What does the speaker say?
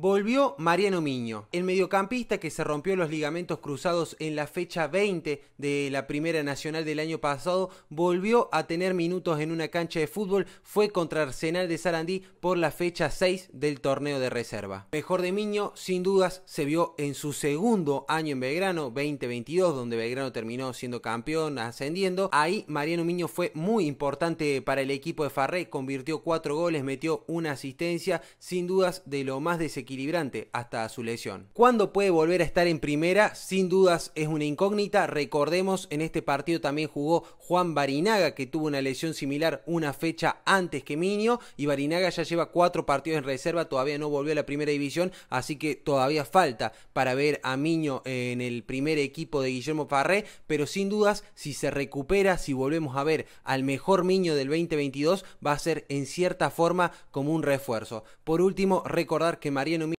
Volvió Mariano Miño, el mediocampista que se rompió los ligamentos cruzados en la fecha 20 de la Primera Nacional del año pasado, volvió a tener minutos en una cancha de fútbol, fue contra Arsenal de Sarandí por la fecha 6 del torneo de reserva. Mejor de Miño, sin dudas, se vio en su segundo año en Belgrano, 2022, donde Belgrano terminó siendo campeón, ascendiendo. Ahí Mariano Miño fue muy importante para el equipo de Farré, convirtió cuatro goles, metió una asistencia, sin dudas de lo más desequilibrado equilibrante hasta su lesión. ¿Cuándo puede volver a estar en primera? Sin dudas es una incógnita. Recordemos, en este partido también jugó Juan Barinaga, que tuvo una lesión similar una fecha antes que Miño Y Barinaga ya lleva cuatro partidos en reserva, todavía no volvió a la primera división, así que todavía falta para ver a Miño en el primer equipo de Guillermo Farré. Pero sin dudas, si se recupera, si volvemos a ver al mejor Miño del 2022, va a ser en cierta forma como un refuerzo. Por último, recordar que María en mi...